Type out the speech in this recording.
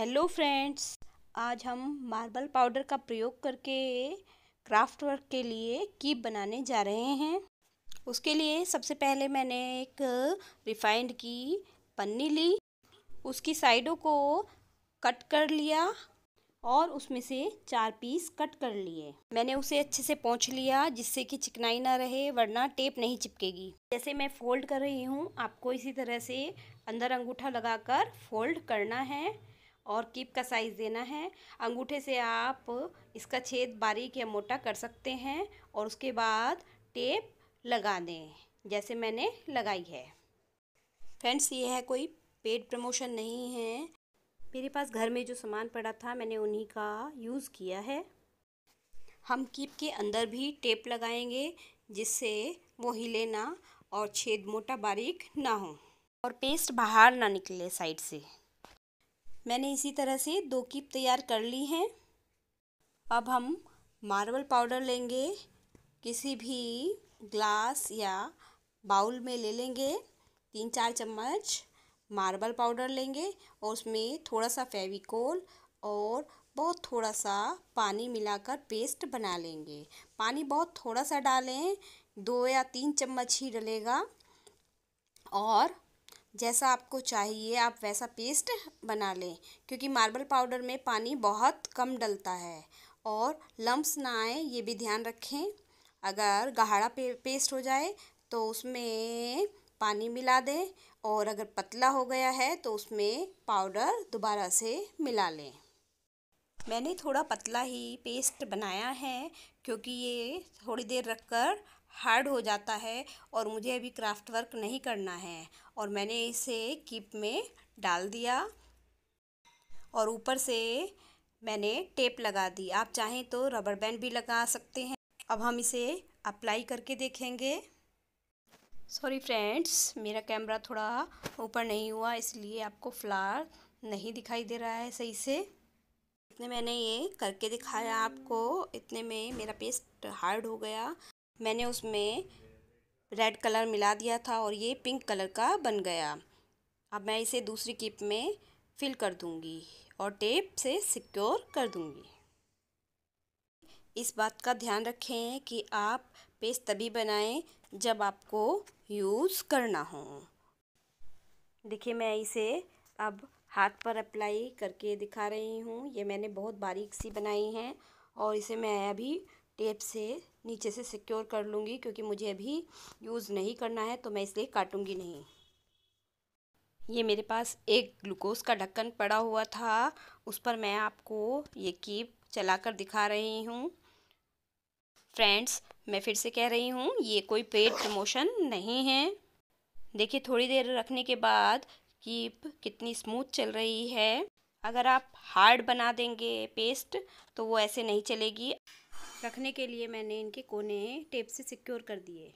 hello friends आज हम marble powder का प्रयोग करके क्राफ्ट वर्क के लिए कीप बनाने जा रहे हैं उसके लिए सबसे पहले मैंने एक रिफाइंड की पन्नी ली उसकी साइडों को कट कर लिया और उसमें से चार पीस कट कर लिए मैंने उसे अच्छे से पहुँच लिया जिससे कि चिकनाई ना रहे वरना टेप नहीं चिपकेगी जैसे मैं फोल्ड कर रही हूँ आपको इसी तरह से अंदर अंगूठा लगाकर फोल्ड करना है और कीप का साइज़ देना है अंगूठे से आप इसका छेद बारीक या मोटा कर सकते हैं और उसके बाद टेप लगा दें जैसे मैंने लगाई है फ्रेंड्स ये है कोई पेड प्रमोशन नहीं है मेरे पास घर में जो सामान पड़ा था मैंने उन्हीं का यूज़ किया है हम कीप के अंदर भी टेप लगाएंगे जिससे वो हिले ना और छेद मोटा बारीक ना हो और पेस्ट बाहर ना निकले साइड से मैंने इसी तरह से दो कीप तैयार कर ली हैं अब हम मार्बल पाउडर लेंगे किसी भी ग्लास या बाउल में ले लेंगे तीन चार चम्मच मार्बल पाउडर लेंगे और उसमें थोड़ा सा फेविकोल और बहुत थोड़ा सा पानी मिलाकर पेस्ट बना लेंगे पानी बहुत थोड़ा सा डालें दो या तीन चम्मच ही डलेगा और जैसा आपको चाहिए आप वैसा पेस्ट बना लें क्योंकि मार्बल पाउडर में पानी बहुत कम डलता है और लम्ब्स ना आए ये भी ध्यान रखें अगर गाढ़ा पे, पेस्ट हो जाए तो उसमें पानी मिला दें और अगर पतला हो गया है तो उसमें पाउडर दोबारा से मिला लें मैंने थोड़ा पतला ही पेस्ट बनाया है क्योंकि ये थोड़ी देर रख कर हार्ड हो जाता है और मुझे अभी क्राफ्ट वर्क नहीं करना है और मैंने इसे कीप में डाल दिया और ऊपर से मैंने टेप लगा दी आप चाहें तो रबर बैंड भी लगा सकते हैं अब हम इसे अप्लाई करके देखेंगे सॉरी फ्रेंड्स मेरा कैमरा थोड़ा ऊपर नहीं हुआ इसलिए आपको फ्लावर नहीं दिखाई दे रहा है सही से इतने मैंने ये करके दिखाया आपको इतने में मेरा पेस्ट हार्ड हो गया मैंने उसमें रेड कलर मिला दिया था और ये पिंक कलर का बन गया अब मैं इसे दूसरी किप में फिल कर दूंगी और टेप से सिक्योर कर दूंगी इस बात का ध्यान रखें कि आप पेस्ट तभी बनाएं जब आपको यूज़ करना हो देखिए मैं इसे अब हाथ पर अप्लाई करके दिखा रही हूँ ये मैंने बहुत बारीक सी बनाई हैं और इसे मैं अभी टेप से नीचे से सिक्योर कर लूँगी क्योंकि मुझे अभी यूज़ नहीं करना है तो मैं इसलिए काटूँगी नहीं ये मेरे पास एक ग्लूकोज का ढक्कन पड़ा हुआ था उस पर मैं आपको ये कीप चलाकर दिखा रही हूँ फ्रेंड्स मैं फिर से कह रही हूँ ये कोई पेड प्रमोशन नहीं है देखिए थोड़ी देर रखने के बाद कीप कितनी स्मूथ चल रही है अगर आप हार्ड बना देंगे पेस्ट तो वो ऐसे नहीं चलेगी रखने के लिए मैंने इनके कोने टेप से सिक्योर कर दिए